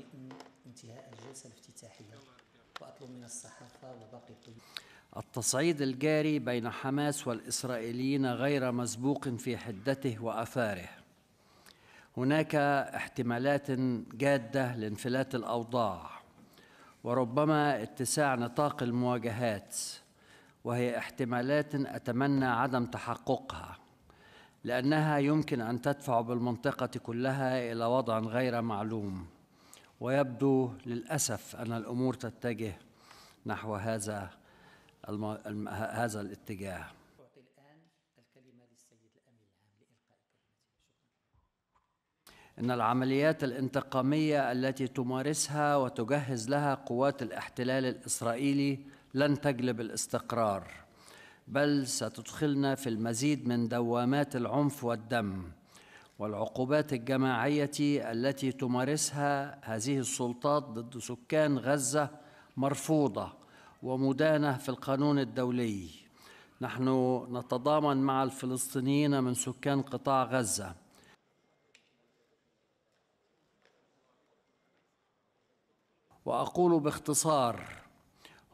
يعني انتهاء الجلسة الافتتاحية وأطلب من الصحافة وباقي الطلاب التصعيد الجاري بين حماس والإسرائيليين غير مسبوق في حدته وأثاره هناك احتمالات جادة لانفلات الأوضاع وربما اتساع نطاق المواجهات وهي احتمالات أتمنى عدم تحققها لأنها يمكن أن تدفع بالمنطقة كلها إلى وضع غير معلوم ويبدو للاسف ان الامور تتجه نحو هذا الم... الم... هذا الاتجاه أعطي الآن الكلمة للسيد الأمين العام لإلقاء إن العمليات الانتقامية التي تمارسها وتجهز لها قوات الاحتلال الإسرائيلي لن تجلب الاستقرار بل ستدخلنا في المزيد من دوامات العنف والدم والعقوبات الجماعية التي تمارسها هذه السلطات ضد سكان غزة مرفوضة ومدانة في القانون الدولي نحن نتضامن مع الفلسطينيين من سكان قطاع غزة وأقول باختصار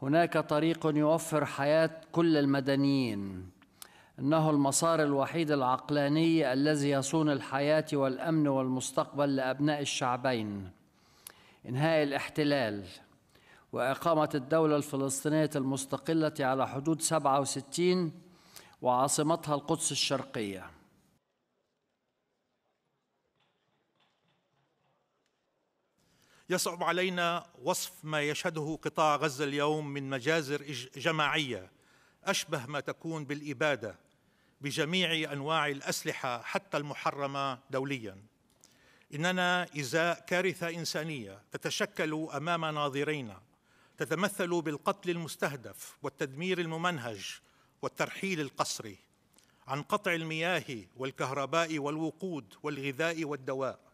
هناك طريق يوفر حياة كل المدنيين انه المسار الوحيد العقلاني الذي يصون الحياه والامن والمستقبل لابناء الشعبين انهاء الاحتلال واقامه الدوله الفلسطينيه المستقله على حدود 67 وعاصمتها القدس الشرقيه يصعب علينا وصف ما يشهده قطاع غزه اليوم من مجازر جماعيه اشبه ما تكون بالاباده بجميع انواع الاسلحه حتى المحرمه دوليا اننا ازاء كارثه انسانيه تتشكل امام ناظرينا تتمثل بالقتل المستهدف والتدمير الممنهج والترحيل القسري عن قطع المياه والكهرباء والوقود والغذاء والدواء